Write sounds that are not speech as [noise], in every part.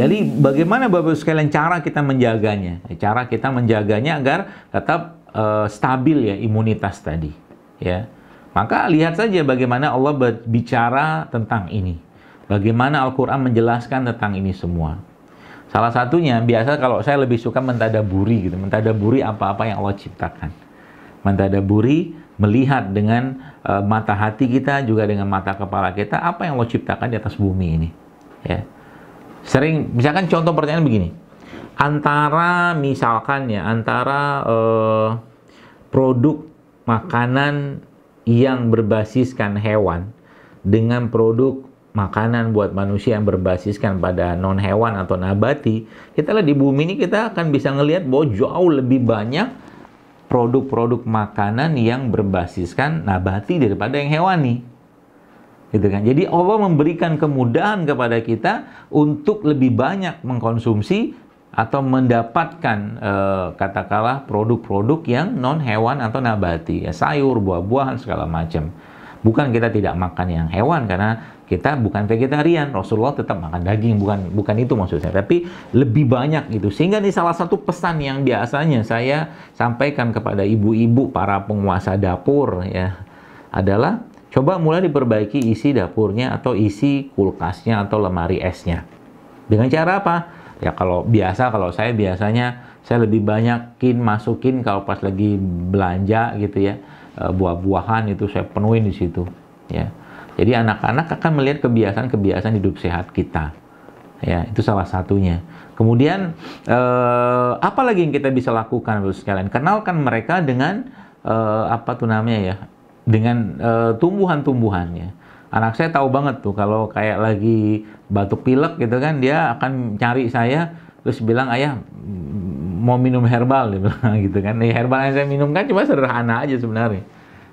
Jadi bagaimana Bapak-Ibu sekalian cara kita menjaganya? Eh, cara kita menjaganya agar tetap uh, stabil ya imunitas tadi, ya. Maka lihat saja bagaimana Allah berbicara tentang ini. Bagaimana Al-Qur'an menjelaskan tentang ini semua. Salah satunya biasa kalau saya lebih suka mentadaburi gitu, mentadaburi apa-apa yang Allah ciptakan. Mentadaburi melihat dengan uh, mata hati kita juga dengan mata kepala kita apa yang Allah ciptakan di atas bumi ini, ya Sering, misalkan contoh pertanyaan begini. Antara misalkan ya, antara eh, produk makanan yang berbasiskan hewan dengan produk makanan buat manusia yang berbasiskan pada non hewan atau nabati, kita lihat di bumi ini kita akan bisa ngelihat bahwa jauh lebih banyak produk-produk makanan yang berbasiskan nabati daripada yang hewani gitu kan. Jadi Allah memberikan kemudahan kepada kita untuk lebih banyak mengkonsumsi atau mendapatkan e, katakanlah produk-produk yang non hewan atau nabati, ya, sayur, buah-buahan segala macam. Bukan kita tidak makan yang hewan karena kita bukan vegetarian. Rasulullah tetap makan daging, bukan bukan itu maksudnya. Tapi lebih banyak itu. Sehingga ini salah satu pesan yang biasanya saya sampaikan kepada ibu-ibu para penguasa dapur ya adalah Coba mulai diperbaiki isi dapurnya atau isi kulkasnya atau lemari esnya. Dengan cara apa? Ya kalau biasa, kalau saya biasanya saya lebih banyakin masukin kalau pas lagi belanja gitu ya e, buah-buahan itu saya penuhin di situ ya. Jadi anak-anak akan melihat kebiasaan-kebiasaan hidup sehat kita. Ya, itu salah satunya. Kemudian eh, apa lagi yang kita bisa lakukan Bapak sekalian? Kenalkan mereka dengan eh, apa tuh namanya ya? dengan uh, tumbuhan-tumbuhannya. Anak saya tahu banget tuh kalau kayak lagi batuk pilek gitu kan dia akan cari saya terus bilang ayah mau minum herbal dia bilang [laughs] gitu kan. Ya, herbal yang saya minum kan cuma sederhana aja sebenarnya.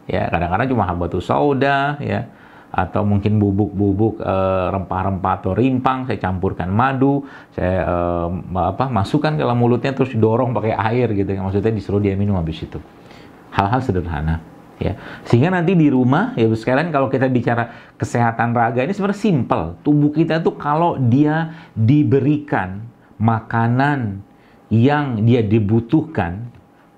Ya kadang-kadang cuma batu soda ya atau mungkin bubuk-bubuk e, rempah-rempah atau rimpang saya campurkan madu saya e, apa masukkan ke dalam mulutnya terus didorong pakai air gitu kan maksudnya disuruh dia minum habis itu hal-hal sederhana ya sehingga nanti di rumah ya sekalian kalau kita bicara kesehatan raga ini sebenarnya simple tubuh kita tuh kalau dia diberikan makanan yang dia dibutuhkan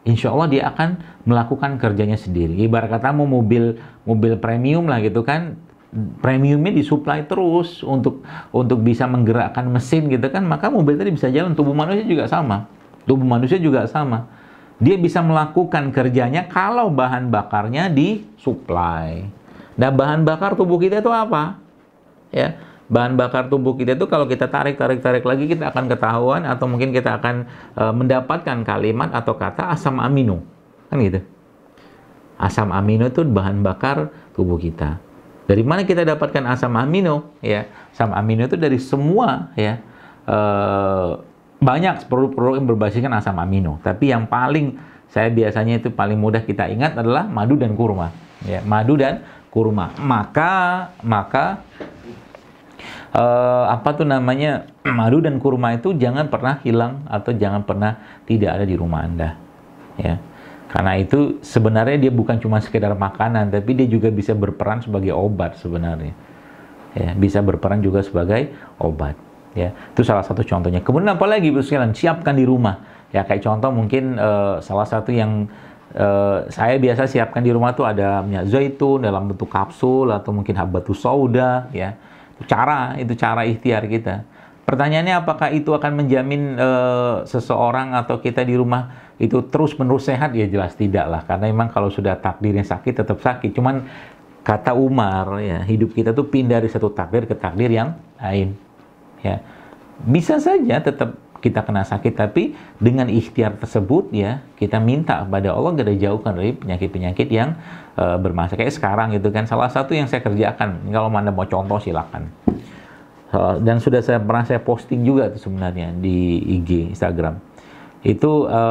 insya Allah dia akan melakukan kerjanya sendiri ibarat kata mau mobil mobil premium lah gitu kan premiumnya disuplai terus untuk untuk bisa menggerakkan mesin gitu kan maka mobil tadi bisa jalan tubuh manusia juga sama tubuh manusia juga sama dia bisa melakukan kerjanya kalau bahan bakarnya disuplai. Nah, bahan bakar tubuh kita itu apa? Ya, bahan bakar tubuh kita itu kalau kita tarik, tarik, tarik lagi kita akan ketahuan atau mungkin kita akan e, mendapatkan kalimat atau kata asam amino, kan gitu. Asam amino itu bahan bakar tubuh kita. Dari mana kita dapatkan asam amino? Ya, asam amino itu dari semua ya. E, banyak produk-produk yang berbasiskan asam amino, tapi yang paling saya biasanya itu paling mudah kita ingat adalah madu dan kurma. Ya, madu dan kurma. Maka maka eh, apa tuh namanya [clears throat] madu dan kurma itu jangan pernah hilang atau jangan pernah tidak ada di rumah anda. Ya, karena itu sebenarnya dia bukan cuma sekedar makanan, tapi dia juga bisa berperan sebagai obat sebenarnya. Ya, bisa berperan juga sebagai obat ya itu salah satu contohnya kemudian apa lagi apalagi sekalian siapkan di rumah ya kayak contoh mungkin uh, salah satu yang uh, saya biasa siapkan di rumah tuh ada minyak zaitun dalam bentuk kapsul atau mungkin habatus sauda ya itu cara itu cara ikhtiar kita pertanyaannya apakah itu akan menjamin uh, seseorang atau kita di rumah itu terus menerus sehat ya jelas tidak lah karena memang kalau sudah takdirnya sakit tetap sakit cuman kata Umar ya hidup kita tuh pindah dari satu takdir ke takdir yang lain ya bisa saja tetap kita kena sakit tapi dengan ikhtiar tersebut ya kita minta kepada Allah agar dijauhkan dari penyakit-penyakit yang e, eh, bermasalah kayak sekarang gitu kan salah satu yang saya kerjakan kalau mana mau contoh silakan e, dan sudah saya pernah saya posting juga tuh sebenarnya di IG Instagram itu e,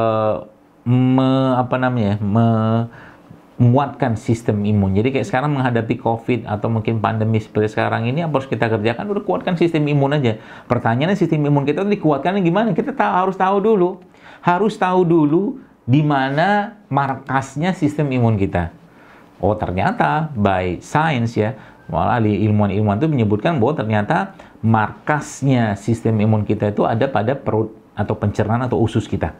me, apa namanya me, menguatkan sistem imun. Jadi kayak sekarang menghadapi COVID atau mungkin pandemi seperti sekarang ini apa harus kita kerjakan? Udah kuatkan sistem imun aja. Pertanyaannya sistem imun kita itu dikuatkan gimana? Kita tahu, harus tahu dulu. Harus tahu dulu di mana markasnya sistem imun kita. Oh ternyata by science ya, malah ilmuwan-ilmuwan itu menyebutkan bahwa ternyata markasnya sistem imun kita itu ada pada perut atau pencernaan atau usus kita.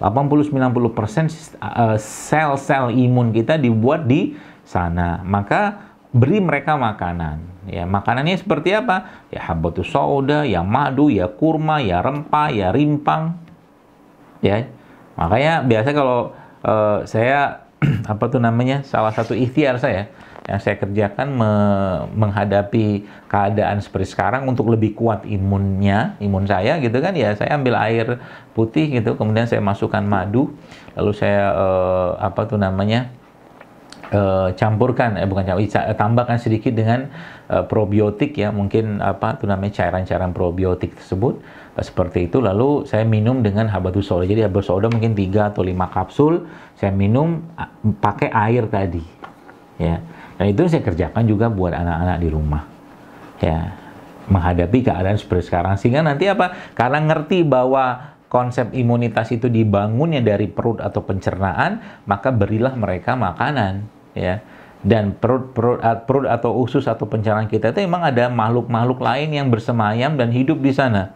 80-90% sel-sel imun kita dibuat di sana. Maka beri mereka makanan. Ya, makanannya seperti apa? Ya habatus sauda, ya madu, ya kurma, ya rempah, ya rimpang. Ya. Makanya biasa kalau uh, saya [clears throat] apa tuh namanya? salah satu ikhtiar saya yang saya kerjakan me menghadapi keadaan seperti sekarang untuk lebih kuat imunnya, imun saya gitu kan ya saya ambil air putih gitu, kemudian saya masukkan madu, lalu saya eh, apa tuh namanya eh, campurkan eh bukan campur, tambahkan sedikit dengan eh, probiotik ya mungkin apa tuh namanya cairan-cairan probiotik tersebut eh, seperti itu lalu saya minum dengan habatus sauda jadi habatus sauda mungkin 3 atau 5 kapsul saya minum eh, pakai air tadi ya Nah itu saya kerjakan juga buat anak-anak di rumah. Ya, menghadapi keadaan seperti sekarang sehingga nanti apa? Karena ngerti bahwa konsep imunitas itu dibangunnya dari perut atau pencernaan, maka berilah mereka makanan, ya. Dan perut perut perut atau usus atau pencernaan kita itu memang ada makhluk-makhluk lain yang bersemayam dan hidup di sana,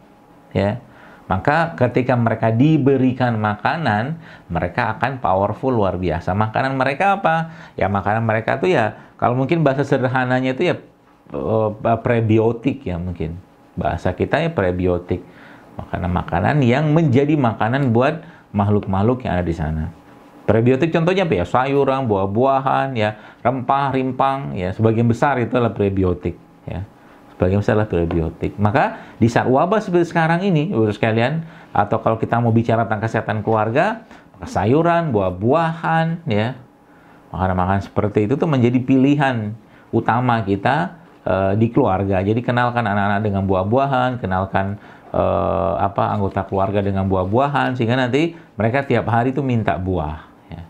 ya. Maka ketika mereka diberikan makanan, mereka akan powerful luar biasa. Makanan mereka apa? Ya makanan mereka tuh ya kalau mungkin bahasa sederhananya itu ya eh, prebiotik ya mungkin. Bahasa kita ya prebiotik. Makanan-makanan yang menjadi makanan buat makhluk-makhluk yang ada di sana. Prebiotik contohnya apa ya? Sayuran, buah-buahan, ya, rempah, rimpang, ya, sebagian besar itu adalah prebiotik, ya. Sebagian besar adalah prebiotik. Maka di saat wabah seperti sekarang ini, Bapak sekalian, atau kalau kita mau bicara tentang kesehatan keluarga, maka sayuran, buah-buahan, ya, Makanan-makanan seperti itu tuh menjadi pilihan utama kita e, di keluarga. Jadi kenalkan anak-anak dengan buah-buahan, kenalkan e, apa anggota keluarga dengan buah-buahan sehingga nanti mereka tiap hari tuh minta buah, ya.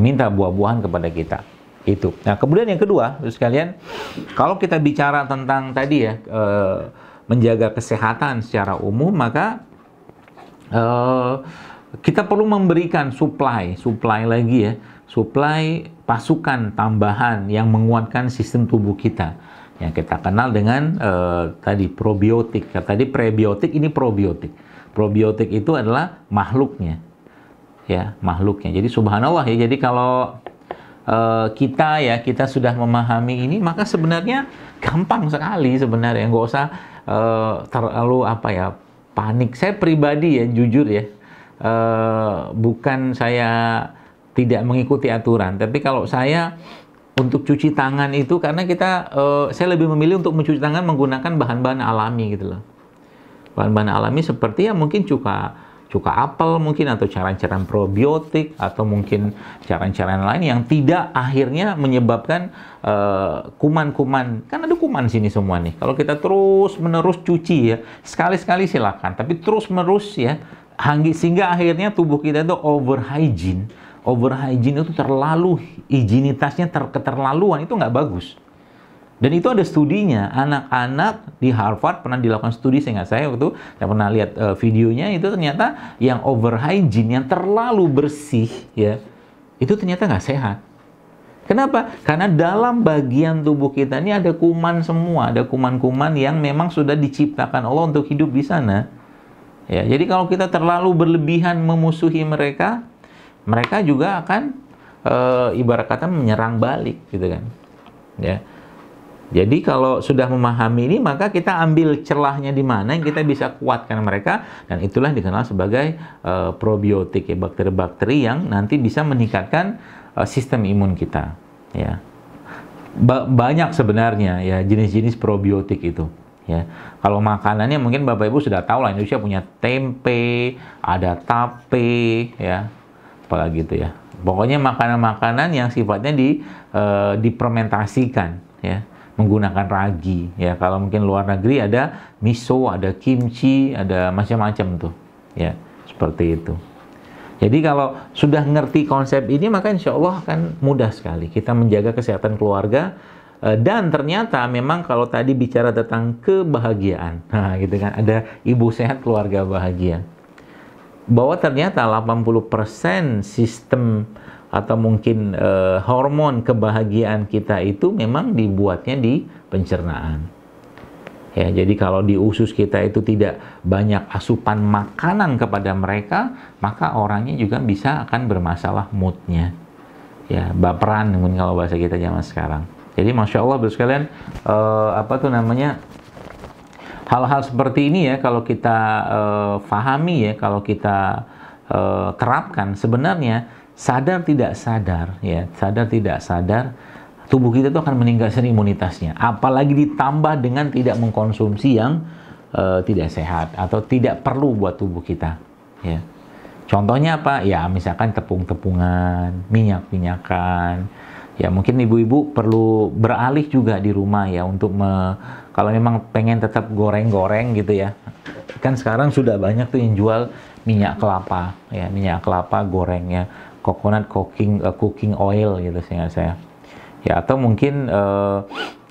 meminta buah-buahan kepada kita itu. Nah kemudian yang kedua, terus kalian, kalau kita bicara tentang tadi ya e, menjaga kesehatan secara umum, maka e, kita perlu memberikan supply, supply lagi ya suplai pasukan tambahan yang menguatkan sistem tubuh kita yang kita kenal dengan uh, tadi probiotik. Tadi prebiotik ini probiotik. Probiotik itu adalah makhluknya. Ya, makhluknya. Jadi subhanallah ya. Jadi kalau uh, kita ya kita sudah memahami ini maka sebenarnya gampang sekali sebenarnya nggak usah uh, terlalu apa ya panik. Saya pribadi ya jujur ya. bukan saya tidak mengikuti aturan. Tapi kalau saya untuk cuci tangan itu karena kita uh, saya lebih memilih untuk mencuci tangan menggunakan bahan-bahan alami gitu loh. Bahan-bahan alami seperti ya mungkin cuka cuka apel mungkin atau cara-cara probiotik atau mungkin cara-cara lain yang tidak akhirnya menyebabkan eh, kuman-kuman. Uh, kan ada kuman sini semua nih. Kalau kita terus menerus cuci ya, sekali-sekali silakan, tapi terus menerus ya hanggi sehingga akhirnya tubuh kita itu over hygiene over hygiene itu terlalu higienitasnya ter, keterlaluan itu nggak bagus. Dan itu ada studinya, anak-anak di Harvard pernah dilakukan studi sehingga saya waktu saya pernah lihat uh, videonya itu ternyata yang over hygiene yang terlalu bersih ya itu ternyata nggak sehat. Kenapa? Karena dalam bagian tubuh kita ini ada kuman semua, ada kuman-kuman yang memang sudah diciptakan Allah untuk hidup di sana. Ya, jadi kalau kita terlalu berlebihan memusuhi mereka, mereka juga akan e, ibarat kata menyerang balik gitu kan ya jadi kalau sudah memahami ini maka kita ambil celahnya di mana yang kita bisa kuatkan mereka dan itulah dikenal sebagai e, probiotik ya bakteri-bakteri yang nanti bisa meningkatkan e, sistem imun kita ya. Ba banyak sebenarnya ya jenis-jenis probiotik itu ya. Kalau makanannya mungkin Bapak Ibu sudah tahu lah Indonesia punya tempe, ada tape ya apalagi itu ya. Pokoknya makanan-makanan yang sifatnya di e, dipermentasikan ya menggunakan ragi ya kalau mungkin luar negeri ada miso ada kimchi ada macam-macam tuh ya seperti itu jadi kalau sudah ngerti konsep ini maka insya Allah akan mudah sekali kita menjaga kesehatan keluarga eh, dan ternyata memang kalau tadi bicara tentang kebahagiaan [laughs] nah gitu kan ada ibu sehat keluarga bahagia bahwa ternyata 80% sistem atau mungkin e, hormon kebahagiaan kita itu memang dibuatnya di pencernaan. Ya, jadi kalau di usus kita itu tidak banyak asupan makanan kepada mereka, maka orangnya juga bisa akan bermasalah moodnya. Ya, baperan mungkin kalau bahasa kita zaman sekarang. Jadi masya Allah, bro sekalian, e, apa tuh namanya hal-hal seperti ini ya kalau kita uh, fahami ya kalau kita uh, terapkan sebenarnya sadar tidak sadar ya sadar tidak sadar tubuh kita itu akan meningkatkan imunitasnya apalagi ditambah dengan tidak mengkonsumsi yang uh, tidak sehat atau tidak perlu buat tubuh kita ya contohnya apa ya misalkan tepung-tepungan minyak-minyakan ya mungkin ibu-ibu perlu beralih juga di rumah ya untuk me, kalau memang pengen tetap goreng-goreng gitu ya kan sekarang sudah banyak tuh yang jual minyak kelapa ya minyak kelapa gorengnya coconut cooking uh, cooking oil gitu sehingga saya ya atau mungkin uh,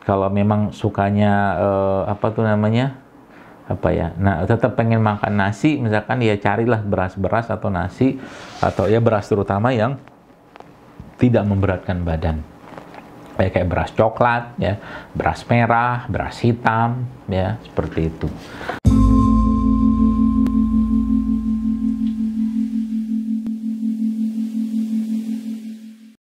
kalau memang sukanya uh, apa tuh namanya apa ya nah tetap pengen makan nasi misalkan ya carilah beras-beras atau nasi atau ya beras terutama yang tidak memberatkan badan. Kayak kayak beras coklat, ya, beras merah, beras hitam, ya, seperti itu.